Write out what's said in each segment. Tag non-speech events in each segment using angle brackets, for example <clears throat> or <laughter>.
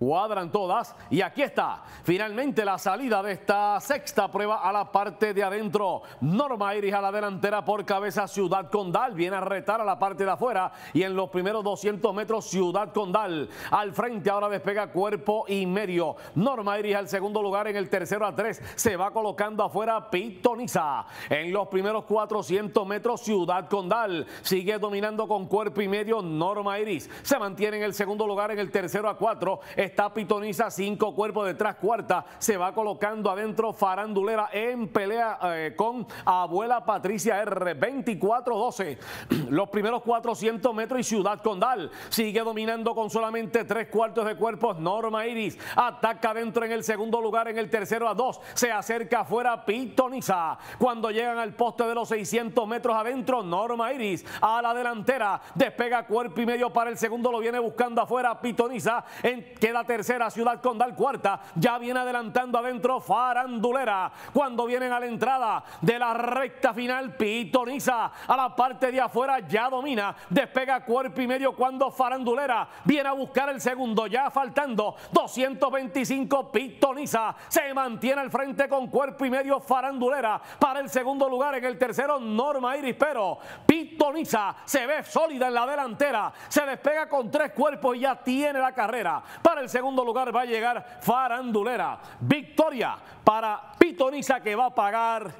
cuadran todas y aquí está finalmente la salida de esta sexta prueba a la parte de adentro. Norma Iris a la delantera por cabeza Ciudad Condal, viene a retar a la parte de afuera y en los primeros 200 metros Ciudad Condal al frente ahora despega cuerpo y medio. Norma Iris al segundo lugar en el tercero a tres se va colocando afuera Pitoniza. En los primeros 400 metros Ciudad Condal sigue dominando con cuerpo y medio Norma Iris. Se mantiene en el segundo lugar en el tercero a cuatro. Está Pitoniza, cinco cuerpos detrás, cuarta. Se va colocando adentro Farandulera en pelea eh, con abuela Patricia R. 24-12. <clears throat> Los primeros 400 metros y Ciudad Condal sigue dominando con solamente tres cuartos de cuerpos. Norma Iris ataca adentro en el segundo lugar, en el tercero a dos. Se acerca afuera Pitoniza. Cuando llegan al poste de los 600 metros adentro, Norma Iris a la delantera. Despega cuerpo y medio para el segundo. Lo viene buscando afuera Pitoniza. En, queda tercera, Ciudad Condal cuarta. Ya viene adelantando adentro Farandulera. Cuando vienen a la entrada de la recta final, pitoniza a la parte de afuera, ya domina. Despega cuerpo y medio cuando Farandulera viene a buscar el segundo. Ya faltando 225, pitoniza. Se mantiene al frente con cuerpo y medio Farandulera para el segundo lugar. En el tercero, Norma Iris, pero pitoniza. Se ve sólida en la delantera. Se despega con tres cuerpos y ya tiene la carrera para el segundo lugar va a llegar Farandulera. Victoria para Pitoniza que va a pagar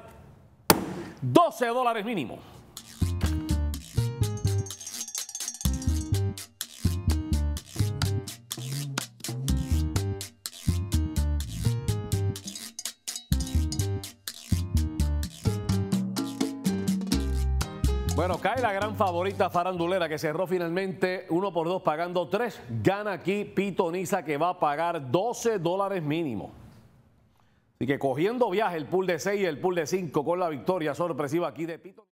12 dólares mínimo. Bueno, cae la gran favorita farandulera que cerró finalmente uno por dos pagando tres. Gana aquí Pitoniza que va a pagar 12 dólares mínimo. Así que cogiendo viaje el pool de 6 y el pool de 5 con la victoria sorpresiva aquí de pito